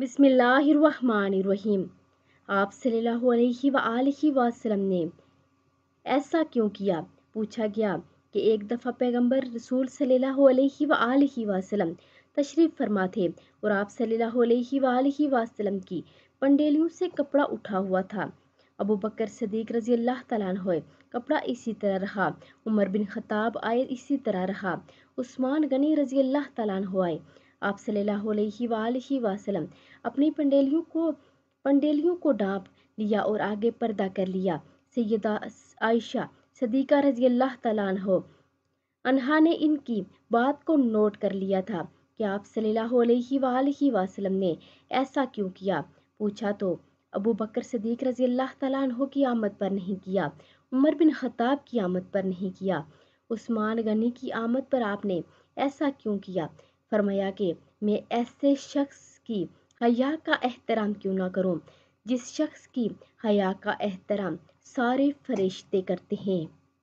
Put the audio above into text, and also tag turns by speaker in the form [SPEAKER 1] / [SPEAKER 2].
[SPEAKER 1] बिस्मिल्लाहिर्रहमानिर्रहीम आप सल्लल्लाहु अलैहि वसल्लम ने ऐसा क्यों किया पूछा गया कि एक दफ़ा पैगंबर रसूल सल्लल्लाहु अलैहि वसल्लम तशरीफ़ फरमा थे और आप सल्लल्लाहु अलैहि वसल्लम की पंडेलियों से कपड़ा उठा हुआ था अबू बकर सदीक रजी अल्लाह तला कपड़ा इसी तरह रहा उमर बिन खताब आए इसी तरह रहा उस्मान गनी रजी अल्लाह तला आए आप सल्लल्लाहु अलैहि वसल्लम अपनी पंडेलियों को पंडेलियों को डांप लिया और आगे पर्दा कर लिया सैदा आयशा सदीक़ा रजी अल्लाह तला अनहा ने इनकी बात को नोट कर लिया था कि आप सल्लल्लाहु अलैहि वसल्लम ने ऐसा क्यों किया पूछा तो अबू बकर सदीक़ रजी अल्लाह तला की आमद पर नहीं किया उमर बिन ख़ताब की आमद पर नहीं किया उस्मान गनी की आमद पर आपने ऐसा क्यों किया फरमाया कि मैं ऐसे शख्स की हया का एहतराम क्यों ना करूँ जिस शख्स की हया का एहतराम सारे फरिश्ते करते हैं